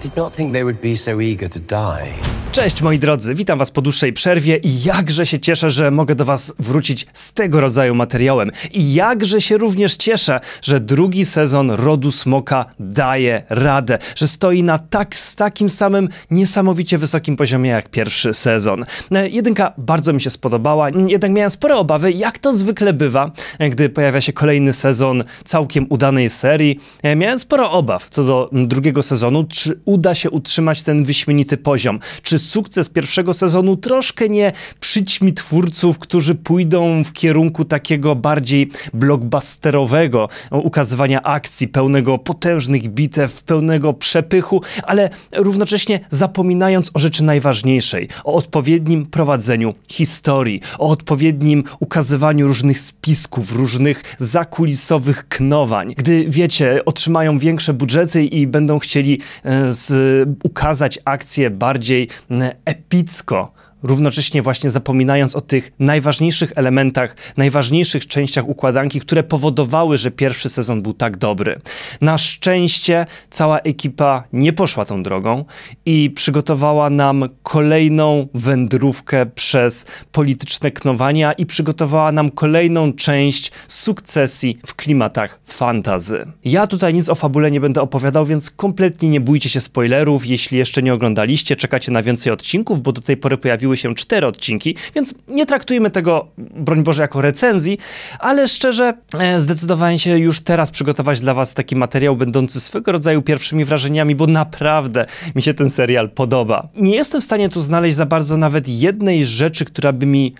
I did not think they would be so eager to die. Cześć moi drodzy, witam was po dłuższej przerwie i jakże się cieszę, że mogę do was wrócić z tego rodzaju materiałem. I jakże się również cieszę, że drugi sezon Rodu Smoka daje radę, że stoi na tak z takim samym niesamowicie wysokim poziomie jak pierwszy sezon. E, jedynka bardzo mi się spodobała, jednak miałem spore obawy, jak to zwykle bywa, e, gdy pojawia się kolejny sezon całkiem udanej serii. E, miałem sporo obaw co do drugiego sezonu, czy uda się utrzymać ten wyśmienity poziom, czy sukces pierwszego sezonu troszkę nie przyćmi twórców, którzy pójdą w kierunku takiego bardziej blockbusterowego ukazywania akcji, pełnego potężnych bitew, pełnego przepychu, ale równocześnie zapominając o rzeczy najważniejszej, o odpowiednim prowadzeniu historii, o odpowiednim ukazywaniu różnych spisków, różnych zakulisowych knowań. Gdy wiecie, otrzymają większe budżety i będą chcieli e, z, ukazać akcje bardziej E, epicko równocześnie właśnie zapominając o tych najważniejszych elementach, najważniejszych częściach układanki, które powodowały, że pierwszy sezon był tak dobry. Na szczęście cała ekipa nie poszła tą drogą i przygotowała nam kolejną wędrówkę przez polityczne knowania i przygotowała nam kolejną część sukcesji w klimatach fantazy. Ja tutaj nic o fabule nie będę opowiadał, więc kompletnie nie bójcie się spoilerów, jeśli jeszcze nie oglądaliście, czekacie na więcej odcinków, bo do tej pory pojawiły pojawiły się cztery odcinki, więc nie traktujmy tego, broń Boże, jako recenzji, ale szczerze e, zdecydowałem się już teraz przygotować dla Was taki materiał będący swego rodzaju pierwszymi wrażeniami, bo naprawdę mi się ten serial podoba. Nie jestem w stanie tu znaleźć za bardzo nawet jednej rzeczy, która by mi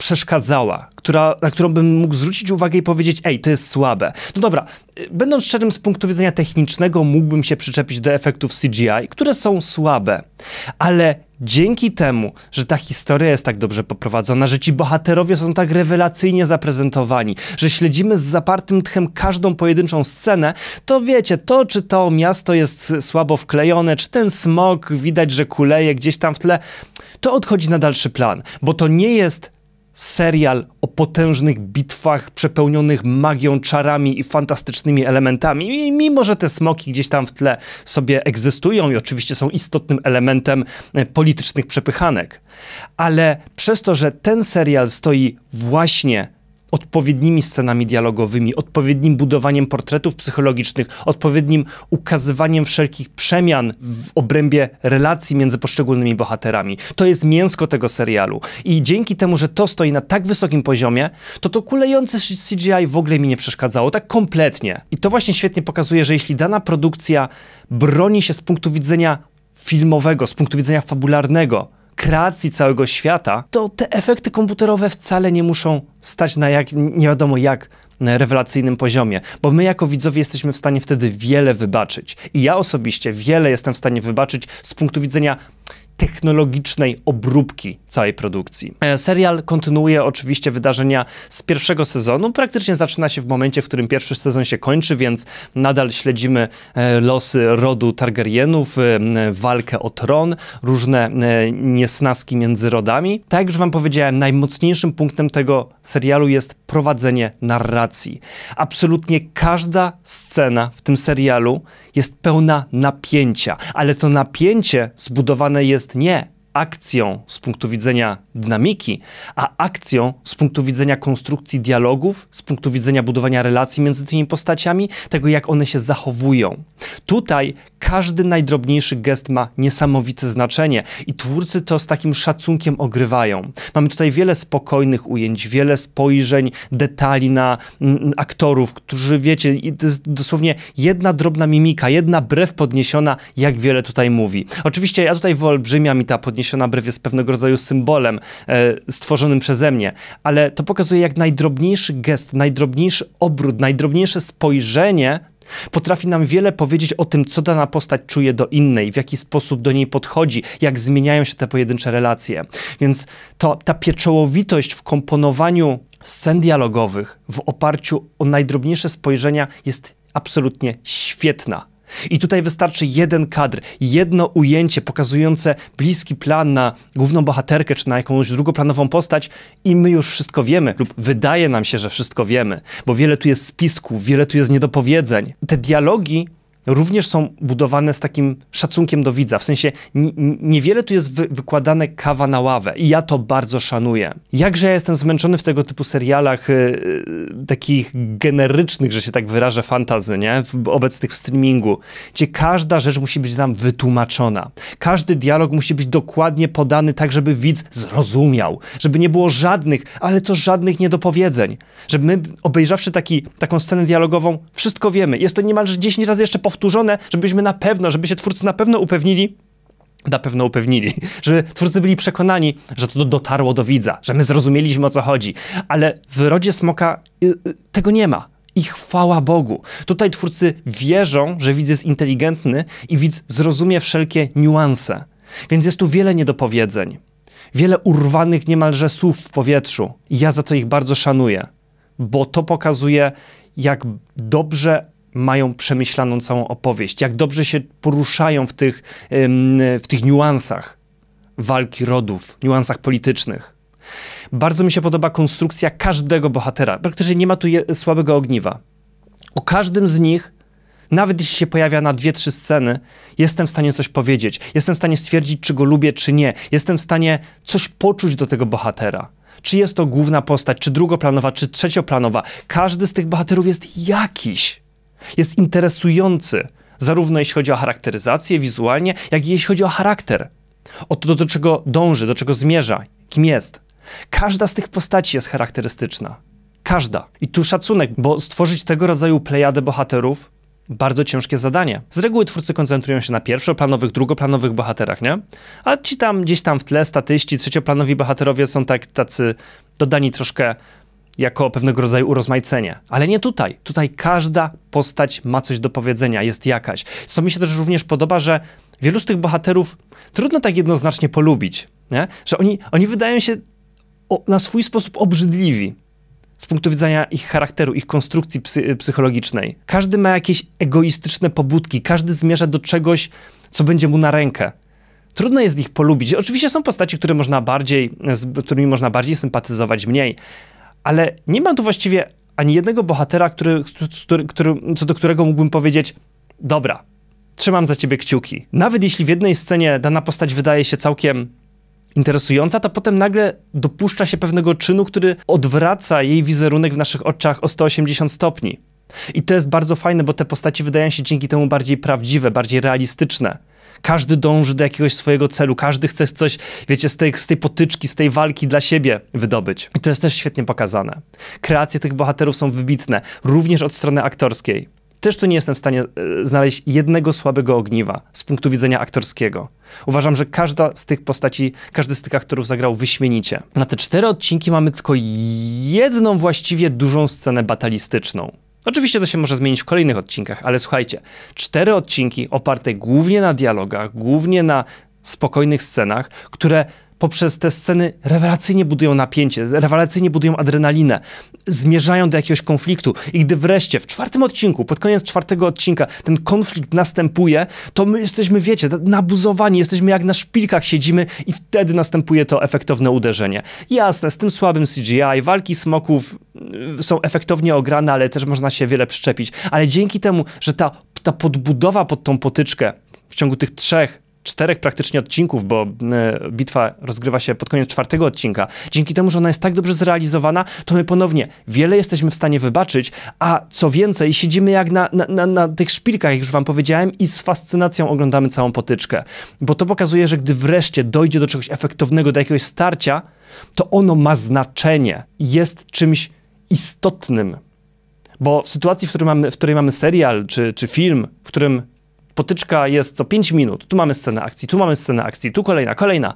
przeszkadzała, która, na którą bym mógł zwrócić uwagę i powiedzieć, ej, to jest słabe. No dobra, y, będąc szczerym z punktu widzenia technicznego, mógłbym się przyczepić do efektów CGI, które są słabe, ale dzięki temu, że ta historia jest tak dobrze poprowadzona, że ci bohaterowie są tak rewelacyjnie zaprezentowani, że śledzimy z zapartym tchem każdą pojedynczą scenę, to wiecie, to czy to miasto jest słabo wklejone, czy ten smog widać, że kuleje gdzieś tam w tle, to odchodzi na dalszy plan, bo to nie jest serial o potężnych bitwach przepełnionych magią, czarami i fantastycznymi elementami. I mimo, że te smoki gdzieś tam w tle sobie egzystują i oczywiście są istotnym elementem e, politycznych przepychanek, ale przez to, że ten serial stoi właśnie odpowiednimi scenami dialogowymi, odpowiednim budowaniem portretów psychologicznych, odpowiednim ukazywaniem wszelkich przemian w obrębie relacji między poszczególnymi bohaterami. To jest mięsko tego serialu. I dzięki temu, że to stoi na tak wysokim poziomie, to to kulejące CGI w ogóle mi nie przeszkadzało, tak kompletnie. I to właśnie świetnie pokazuje, że jeśli dana produkcja broni się z punktu widzenia filmowego, z punktu widzenia fabularnego, kreacji całego świata, to te efekty komputerowe wcale nie muszą stać na jak, nie wiadomo jak rewelacyjnym poziomie, bo my jako widzowie jesteśmy w stanie wtedy wiele wybaczyć. I ja osobiście wiele jestem w stanie wybaczyć z punktu widzenia technologicznej obróbki całej produkcji. E, serial kontynuuje oczywiście wydarzenia z pierwszego sezonu. Praktycznie zaczyna się w momencie, w którym pierwszy sezon się kończy, więc nadal śledzimy e, losy rodu Targaryenów, e, walkę o tron, różne niesnaski między rodami. Tak jak już wam powiedziałem, najmocniejszym punktem tego serialu jest prowadzenie narracji. Absolutnie każda scena w tym serialu jest pełna napięcia, ale to napięcie zbudowane jest jest nie akcją z punktu widzenia dynamiki, a akcją z punktu widzenia konstrukcji dialogów, z punktu widzenia budowania relacji między tymi postaciami, tego jak one się zachowują. Tutaj każdy najdrobniejszy gest ma niesamowite znaczenie i twórcy to z takim szacunkiem ogrywają. Mamy tutaj wiele spokojnych ujęć, wiele spojrzeń, detali na mm, mm, aktorów, którzy wiecie, to jest dosłownie jedna drobna mimika, jedna brew podniesiona, jak wiele tutaj mówi. Oczywiście ja tutaj wyolbrzymiam i ta podniesiona podniesiona brew jest pewnego rodzaju symbolem e, stworzonym przeze mnie, ale to pokazuje, jak najdrobniejszy gest, najdrobniejszy obrót, najdrobniejsze spojrzenie Potrafi nam wiele powiedzieć o tym, co dana postać czuje do innej, w jaki sposób do niej podchodzi, jak zmieniają się te pojedyncze relacje. Więc to, ta pieczołowitość w komponowaniu scen dialogowych w oparciu o najdrobniejsze spojrzenia jest absolutnie świetna. I tutaj wystarczy jeden kadr, jedno ujęcie pokazujące bliski plan na główną bohaterkę czy na jakąś drugoplanową postać i my już wszystko wiemy lub wydaje nam się, że wszystko wiemy, bo wiele tu jest spisków, wiele tu jest niedopowiedzeń. Te dialogi również są budowane z takim szacunkiem do widza. W sensie niewiele tu jest wy wykładane kawa na ławę i ja to bardzo szanuję. Jakże ja jestem zmęczony w tego typu serialach yy, takich generycznych, że się tak wyrażę, fantazy, nie? W, obecnych w streamingu, gdzie każda rzecz musi być nam wytłumaczona. Każdy dialog musi być dokładnie podany tak, żeby widz zrozumiał. Żeby nie było żadnych, ale co żadnych niedopowiedzeń. Żeby my, obejrzawszy taki, taką scenę dialogową, wszystko wiemy. Jest to niemalże 10 razy jeszcze powtórzone powtórzone, żebyśmy na pewno, żeby się twórcy na pewno upewnili, na pewno upewnili, żeby twórcy byli przekonani, że to dotarło do widza, że my zrozumieliśmy o co chodzi, ale w Rodzie Smoka y, y, tego nie ma. I chwała Bogu. Tutaj twórcy wierzą, że widz jest inteligentny i widz zrozumie wszelkie niuanse. Więc jest tu wiele niedopowiedzeń, wiele urwanych niemalże słów w powietrzu. I ja za to ich bardzo szanuję, bo to pokazuje, jak dobrze mają przemyślaną całą opowieść, jak dobrze się poruszają w tych, w tych niuansach walki rodów, niuansach politycznych. Bardzo mi się podoba konstrukcja każdego bohatera. Praktycznie nie ma tu słabego ogniwa. O każdym z nich, nawet jeśli się pojawia na dwie, trzy sceny, jestem w stanie coś powiedzieć. Jestem w stanie stwierdzić, czy go lubię, czy nie. Jestem w stanie coś poczuć do tego bohatera. Czy jest to główna postać, czy drugoplanowa, czy trzecioplanowa. Każdy z tych bohaterów jest jakiś. Jest interesujący, zarówno jeśli chodzi o charakteryzację wizualnie, jak i jeśli chodzi o charakter. O to, do czego dąży, do czego zmierza, kim jest. Każda z tych postaci jest charakterystyczna. Każda. I tu szacunek, bo stworzyć tego rodzaju plejadę bohaterów bardzo ciężkie zadanie. Z reguły twórcy koncentrują się na pierwszoplanowych, drugoplanowych bohaterach, nie? A ci tam gdzieś tam w tle statyści, trzecioplanowi bohaterowie są tak tacy dodani troszkę jako pewnego rodzaju urozmaicenie. Ale nie tutaj. Tutaj każda postać ma coś do powiedzenia, jest jakaś. Co mi się też również podoba, że wielu z tych bohaterów trudno tak jednoznacznie polubić, nie? że oni, oni wydają się o, na swój sposób obrzydliwi z punktu widzenia ich charakteru, ich konstrukcji psy, psychologicznej. Każdy ma jakieś egoistyczne pobudki, każdy zmierza do czegoś, co będzie mu na rękę. Trudno jest ich polubić. Oczywiście są postaci, które można bardziej, z którymi można bardziej sympatyzować, mniej, ale nie mam tu właściwie ani jednego bohatera, który, który, który, co do którego mógłbym powiedzieć, dobra, trzymam za ciebie kciuki. Nawet jeśli w jednej scenie dana postać wydaje się całkiem interesująca, to potem nagle dopuszcza się pewnego czynu, który odwraca jej wizerunek w naszych oczach o 180 stopni. I to jest bardzo fajne, bo te postaci wydają się dzięki temu bardziej prawdziwe, bardziej realistyczne. Każdy dąży do jakiegoś swojego celu, każdy chce coś, wiecie, z tej, z tej potyczki, z tej walki dla siebie wydobyć. I to jest też świetnie pokazane. Kreacje tych bohaterów są wybitne, również od strony aktorskiej. Też tu nie jestem w stanie e, znaleźć jednego słabego ogniwa z punktu widzenia aktorskiego. Uważam, że każda z tych postaci, każdy z tych aktorów zagrał wyśmienicie. Na te cztery odcinki mamy tylko jedną właściwie dużą scenę batalistyczną. Oczywiście to się może zmienić w kolejnych odcinkach, ale słuchajcie, cztery odcinki oparte głównie na dialogach, głównie na spokojnych scenach, które poprzez te sceny rewelacyjnie budują napięcie, rewelacyjnie budują adrenalinę, zmierzają do jakiegoś konfliktu. I gdy wreszcie w czwartym odcinku, pod koniec czwartego odcinka, ten konflikt następuje, to my jesteśmy, wiecie, nabuzowani, jesteśmy jak na szpilkach siedzimy i wtedy następuje to efektowne uderzenie. Jasne, z tym słabym CGI, walki smoków y, są efektownie ograne, ale też można się wiele przyczepić. Ale dzięki temu, że ta, ta podbudowa pod tą potyczkę w ciągu tych trzech czterech praktycznie odcinków, bo y, bitwa rozgrywa się pod koniec czwartego odcinka. Dzięki temu, że ona jest tak dobrze zrealizowana, to my ponownie wiele jesteśmy w stanie wybaczyć, a co więcej, siedzimy jak na, na, na, na tych szpilkach, jak już wam powiedziałem, i z fascynacją oglądamy całą potyczkę. Bo to pokazuje, że gdy wreszcie dojdzie do czegoś efektownego, do jakiegoś starcia, to ono ma znaczenie, jest czymś istotnym. Bo w sytuacji, w której mamy, w której mamy serial czy, czy film, w którym potyczka jest co 5 minut, tu mamy scenę akcji, tu mamy scenę akcji, tu kolejna, kolejna,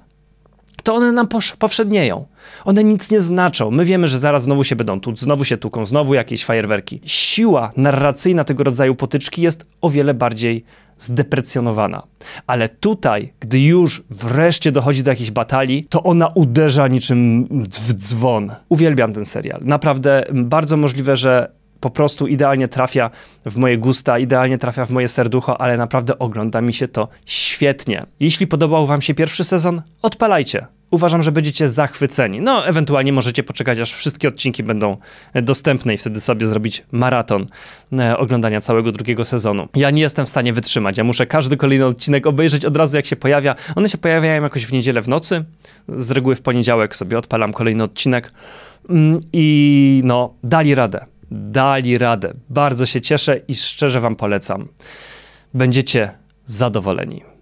to one nam powszednieją. One nic nie znaczą. My wiemy, że zaraz znowu się będą tu, znowu się tuką, znowu jakieś fajerwerki. Siła narracyjna tego rodzaju potyczki jest o wiele bardziej zdeprecjonowana. Ale tutaj, gdy już wreszcie dochodzi do jakiejś batalii, to ona uderza niczym w dzwon. Uwielbiam ten serial. Naprawdę bardzo możliwe, że po prostu idealnie trafia w moje gusta, idealnie trafia w moje serducho, ale naprawdę ogląda mi się to świetnie. Jeśli podobał wam się pierwszy sezon, odpalajcie. Uważam, że będziecie zachwyceni. No, ewentualnie możecie poczekać, aż wszystkie odcinki będą dostępne i wtedy sobie zrobić maraton e, oglądania całego drugiego sezonu. Ja nie jestem w stanie wytrzymać. Ja muszę każdy kolejny odcinek obejrzeć od razu, jak się pojawia. One się pojawiają jakoś w niedzielę w nocy. Z reguły w poniedziałek sobie odpalam kolejny odcinek. Mm, I no, dali radę dali radę. Bardzo się cieszę i szczerze Wam polecam. Będziecie zadowoleni.